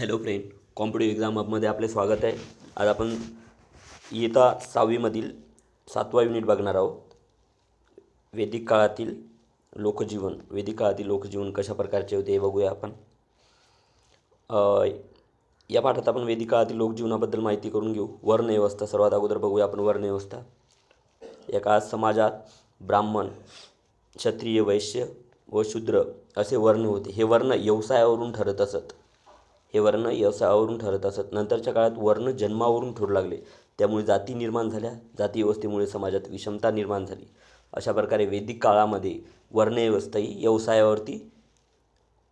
hello friend competitive exam अपमध्ये आपले स्वागत आहे आज आपण इयत्ता सहावीमधील सातवा युनिट बघणार आहोत वैदिक काळातील लोकजीवन वैदिक काळातील लोकजीवन कशा प्रकारचे होते हे बघूया आपण या पाठात आपण वैदिक काळातील लोकजीवनाबद्दल माहिती करून घेऊ वर्णव्यवस्था सर्वात अगोदर बघूया आपण वर्णव्यवस्था या काळात समाजात ब्राह्मण क्षत्रिय वैश्य व शूद्र असे वर्ण होते हे वर्ण व्यवसायावरून ठरत असत हे वर्ण व्यवसायावरून ठरत असत नंतरच्या काळात वर्ण जन्मावरून ठरू लागले त्यामुळे जाती निर्माण झाल्या जाती व्यवस्थेमुळे समाजात विषमता निर्माण झाली अशा प्रकारे वैदिक काळामध्ये वर्णव्यवस्था ही व्यवसायावरती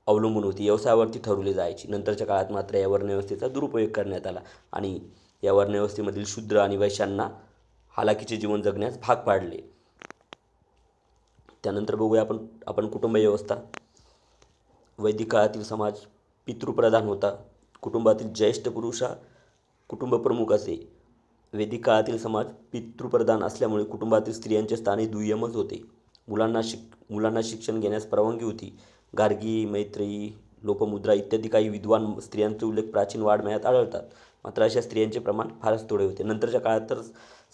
अवलंबून होती व्यवसायावरती ठरवली जायची नंतरच्या काळात मात्र या वर्णव्यवस्थेचा दुरुपयोग करण्यात आला आणि या वर्णव्यवस्थेमधील शूद्र आणि वैश्यांना हालाकीचे जीवन जगण्यास भाग पाडले त्यानंतर बघूया आपण आपण कुटुंब व्यवस्था वैदिक काळातील समाज पितृप्रधान होता कुटुंबातील ज्येष्ठ पुरुष हा कुटुंबप्रमुख असे वैदिक काळातील समाज पितृप्रधान असल्यामुळे कुटुंबातील स्त्रियांचे स्थाने दुय्यमच होते मुलांना शिक मुलांना शिक्षण घेण्यास परवानगी होती गार्गी मैत्रेयी लोपमुद्रा इत्यादी काही विद्वान स्त्रियांचे उल्लेख प्राचीन वाढमयात आढळतात मात्र अशा स्त्रियांचे प्रमाण फारच थोडे होते नंतरच्या काळात तर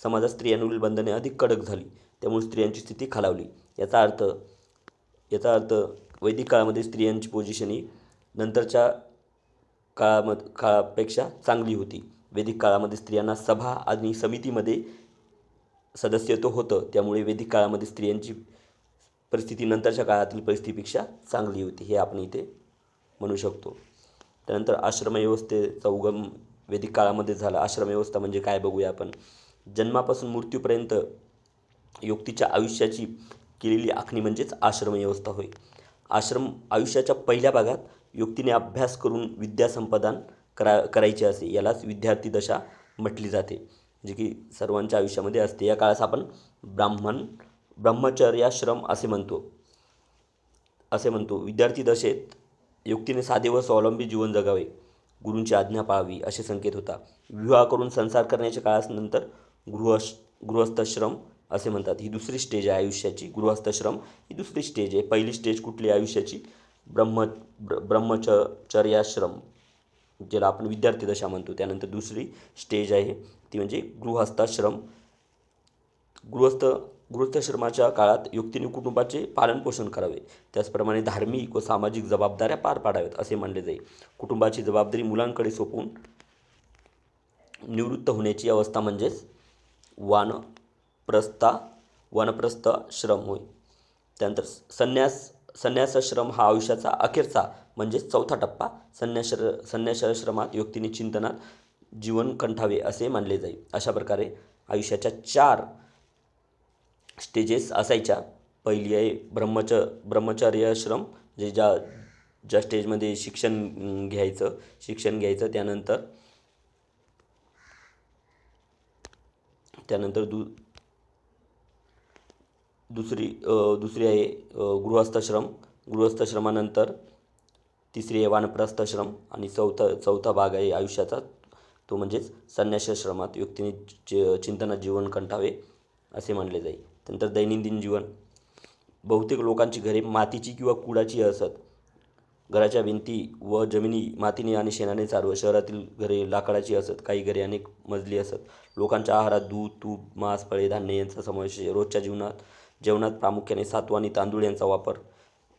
समाजात स्त्रियांवरील बंधने अधिक कडक झाली त्यामुळे स्त्रियांची स्थिती खालावली याचा अर्थ याचा अर्थ वैदिक काळामध्ये स्त्रियांची पोझिशन ही नंतरच्या काळाम काळापेक्षा चांगली होती वैदिक काळामध्ये स्त्रियांना सभा आणि समितीमध्ये सदस्यत्व होतं त्यामुळे वैदिक काळामध्ये स्त्रियांची परिस्थिती नंतरच्या काळातील परिस्थितीपेक्षा चांगली होती हे आपण इथे म्हणू शकतो त्यानंतर आश्रमव्यवस्थेचा उगम वैदिक काळामध्ये झाला आश्रमव्यवस्था म्हणजे काय बघूया आपण जन्मापासून मृत्यूपर्यंत युक्तीच्या आयुष्याची केलेली आखणी म्हणजेच आश्रमव्यवस्था होय आश्रम आयुष्याच्या पहिल्या भागात युक्तीने अभ्यास करून विद्यासंपादन करा करायचे असे यालाच विद्यार्थी दशा म्हटली जाते जे की सर्वांच्या आयुष्यामध्ये असते या काळास आपण ब्राह्मण ब्रह्मचर्याश्रम असे म्हणतो असे म्हणतो विद्यार्थी दशेत युक्तीने साधे व स्वावलंबी जीवन जगावे गुरूंची आज्ञा पाळावी असे संकेत होता विवाह करून संसार करण्याच्या काळानंतर गृहश गृहस्थश्रम असे म्हणतात ही दुसरी स्टेज आहे आयुष्याची गृहस्थश्रम ही दुसरी स्टेज आहे पहिली स्टेज कुठली आयुष्याची ब्रह्म ब्रह्मच चर्याश्रम ज्याला आपण विद्यार्थी दशा म्हणतो त्यानंतर दुसरी स्टेज आहे ती म्हणजे गृहस्थाश्रम गृहस्थ गृहस्थाश्रमाच्या काळात युक्तीने कुटुंबाचे पालनपोषण करावे त्याचप्रमाणे धार्मिक व सामाजिक जबाबदाऱ्या पार पाडाव्यात असे मानले जाईल कुटुंबाची जबाबदारी मुलांकडे सोपवून निवृत्त होण्याची अवस्था म्हणजेच वानप्रस्था वनप्रस्थ श्रम होय त्यानंतर संन्यास संन्यासाश्रम हा आयुष्याचा अखेरचा म्हणजेच चौथा टप्पा संन्यास संन्यासाश्रमात व्यक्तीने चिंतनात जीवन कंठावे असे मानले जाई अशा प्रकारे आयुष्याच्या चार स्टेजेस असायच्या पहिली आहे ब्रह्मच ब्रह्मचर्याश्रम जे ज्या ज्या स्टेजमध्ये शिक्षण घ्यायचं शिक्षण घ्यायचं त्यानंतर त्यानंतर दु दुसरी दुसरी आहे गृहस्थाश्रम गृहस्थाश्रमानंतर तिसरी आहे वानप्रस्थाश्रम आणि चौथा चौथा भाग आहे आयुष्याचा तो म्हणजेच संन्यासाश्रमात व्यक्तीने च चिंतनात जीवन कंटावे असे मानले जाई नंतर दैनंदिन जीवन बहुतेक लोकांची घरे मातीची किंवा कुडाची असत घराच्या भिंती व जमिनी मातीने आणि शेणाने चालव शहरातील घरे लाकडाची असत काही घरे अनेक मजली असत लोकांच्या आहारात दूध तूप मांस फळे धान्य यांचा समावेश रोजच्या जीवनात जेवणात प्रामुख्याने सातू आणि तांदूळ यांचा वापर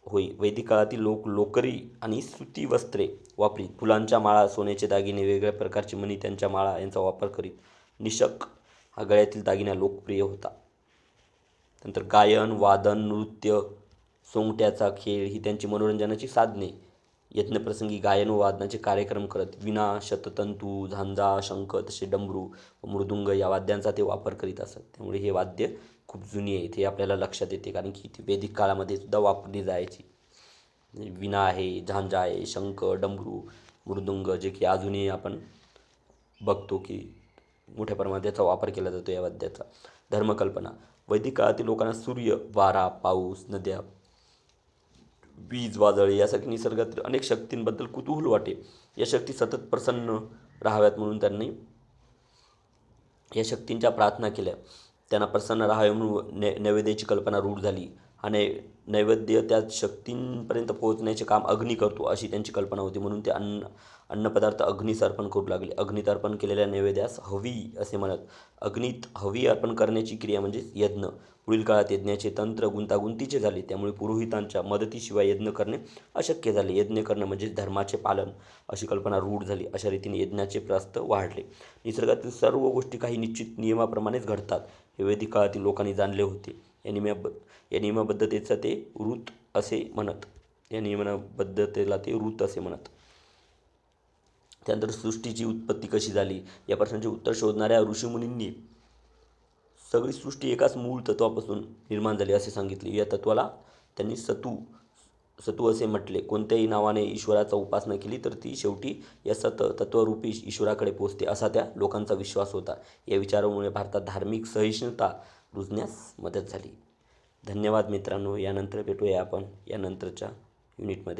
होई वैदिक काळातील लोक लोकरी आणि सुती वस्त्रे वापरीत फुलांच्या माळा सोन्याचे दागिने वेगवेगळ्या प्रकारची मणी त्यांच्या माळा यांचा वापर करीत निशक हा गळ्यातील दागिना लोकप्रिय होता नंतर गायन वादन नृत्य सोंगट्याचा खेळ ही त्यांची मनोरंजनाची साधने यत्नप्रसंगी गायन व वादनाचे कार्यक्रम करत विना शततंतू झांजा शंख तसे डमरू मृदुंग या वाद्यांचा ते वापर करीत असत त्यामुळे हे वाद्य खूप जुनी आहेत हे आपल्याला लक्षात येते कारण की ते वैदिक काळामध्ये सुद्धा वापरली जायची विना आहे झांजा आहे शंख डमरू मृदुंग जे की अजूनही आपण बघतो की मोठ्या प्रमाणात याचा वापर केला जातो या वाद्याचा धर्मकल्पना वैदिक काळातील लोकांना सूर्य वारा पाऊस नद्या वीज वादळे यासारखी निसर्गातील अनेक शक्तींबद्दल कुतूहल वाटे या शक्ती सतत प्रसन्न राहाव्यात म्हणून त्यांनी या शक्तींच्या प्रार्थना केल्या त्यांना प्रसन्न राहावे म्हणून नै नैवेद्याची कल्पना रूढ झाली आणि नैवेद्य त्या शक्तींपर्यंत पोहोचण्याचे काम अग्नी करतो अशी त्यांची कल्पना होती म्हणून ते अन्न अन्नपदार्थ अग्नीस अर्पण करू लागले अग्नीत अर्पण केलेल्या नैवेद्यास हवी असे म्हणत अग्नीत हवी अर्पण करण्याची क्रिया म्हणजेच यज्ञ पुढील काळात यज्ञाचे तंत्र गुंतागुंतीचे झाले त्यामुळे पुरोहितांच्या मदतीशिवाय यज्ञ करणे अशक्य झाले यज्ञ करणे म्हणजे धर्माचे पालन अशी कल्पना रूढ झाली अशा रीतीने यज्ञाचे प्रस्त वाढले निसर्गातील सर्व गोष्टी काही निश्चित नियमाप्रमाणेच घडतात हे वैदिक काळातील लोकांनी जाणले होते या नियमाब या नियमाबद्धतेचा ते ऋत असे म्हणत या नियमाबद्धतेला ते ऋत असे म्हणत त्यानंतर सृष्टीची उत्पत्ती कशी झाली या प्रश्नाचे उत्तर शोधणाऱ्या ऋषीमुनींनी सगळी सृष्टी एकाच मूळ तत्वापासून निर्माण झाली असे सांगितले या तत्वाला त्यांनी सतू सतू असे म्हटले कोणत्याही नावाने ईश्वराचा उपासना केली तर ती शेवटी या सत तत्वरूपी ईश्वराकडे पोचते असा त्या लोकांचा विश्वास होता या विचारामुळे भारतात धार्मिक सहिष्णुता रुजण्यास मदत झाली धन्यवाद मित्रांनो यानंतर भेटूया आपण यानंतरच्या युनिटमध्ये